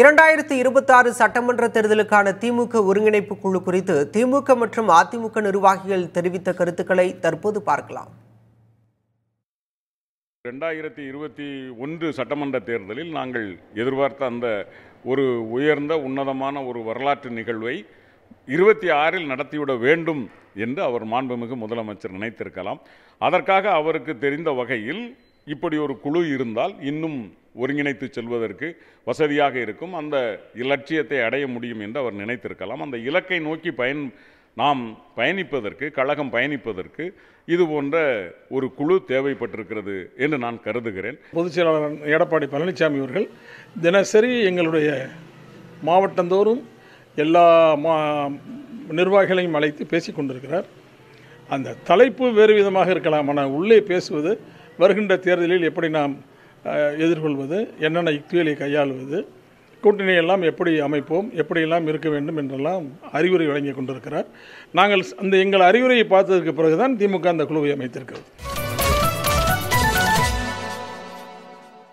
இரண்டாயிரத்தி இருபத்தாறு சட்டமன்ற தேர்தலுக்கான திமுக ஒருங்கிணைப்பு குழு குறித்து திமுக மற்றும் அதிமுக நிர்வாகிகள் தெரிவித்த கருத்துக்களை தற்போது பார்க்கலாம் ரெண்டாயிரத்தி இருபத்தி ஒன்று சட்டமன்ற தேர்தலில் நாங்கள் எதிர்பார்த்த அந்த ஒரு உயர்ந்த உன்னதமான ஒரு வரலாற்று நிகழ்வை இருபத்தி ஆறில் நடத்திவிட வேண்டும் என்று அவர் மாண்புமிகு முதலமைச்சர் நினைத்திருக்கலாம் அதற்காக அவருக்கு தெரிந்த வகையில் இப்படி ஒரு குழு இருந்தால் இன்னும் ஒருங்கிணைத்து செல்வதற்கு வசதியாக இருக்கும் அந்த இலட்சியத்தை அடைய முடியும் என்று அவர் நினைத்திருக்கலாம் அந்த இலக்கை நோக்கி பயன் நாம் பயணிப்பதற்கு கழகம் பயணிப்பதற்கு இது போன்ற ஒரு குழு தேவைப்பட்டிருக்கிறது என்று நான் கருதுகிறேன் பொதுச் செயலாளர் எடப்பாடி பழனிசாமி அவர்கள் தினசரி எங்களுடைய மாவட்டந்தோறும் எல்லா மா நிர்வாகிகளையும் அழைத்து பேசி கொண்டிருக்கிறார் அந்த தலைப்பு வேறு விதமாக இருக்கலாம் ஆனால் உள்ளே பேசுவது வருகின்ற தேர்தலில் எப்படி நாம் எதிர்கொள்வது என்னென்ன யுக்திகளை கையாளுவது கூட்டணி எல்லாம் எப்படி அமைப்போம் எப்படியெல்லாம் இருக்க வேண்டும் என்றெல்லாம் அறிவுரை வழங்கி கொண்டிருக்கிறார் நாங்கள் அந்த எங்கள் அறிவுரையை பார்த்ததற்கு பிறகுதான் திமுக அந்த குழுவை அமைத்திருக்கிறது